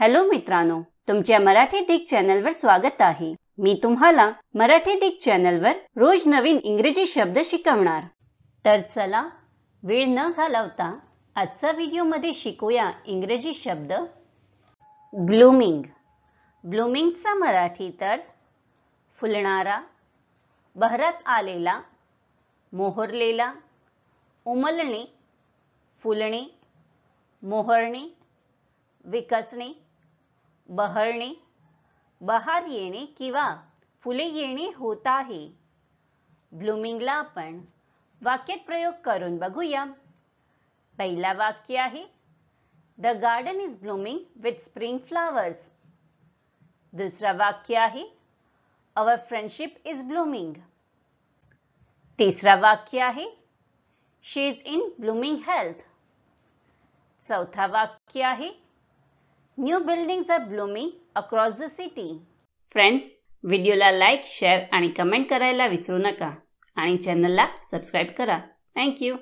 hello मित्रांनो तुमच्या मराठी दिग चॅनलवर स्वागत आहे मी तुम्हाला मराठी दिग चॅनलवर रोज नवीन इंग्रजी शब्द शिकवणार तर चला वेळ न घालवता आजचा व्हिडिओमध्ये शिकूया इंग्रजी शब्द ब्लूमिंग ब्लूमिंगचा मराठी तर फुलणारा बहरत आलेला मोहरलेला उमलणे फुलणे मोहरणे विकसणे बहरणे बहार येणे किंवा फुले येणे होत आहे ब्लूमिंगला आपण वाक्यात प्रयोग करून बघूया पहिला वाक्य आहे the garden is blooming with spring flowers दुसरा वाक्य आहे अवर फ्रेंडशिप इज ब्लूमिंग तिसरा वाक्य आहे she is in blooming health चौथा वाक्य आहे new buildings are bloomy across the city friends व्हिडिओला लाईक शेअर आणि कमेंट करायला विसरू नका आणि चॅनलला सबस्क्राईब करा थँक्यू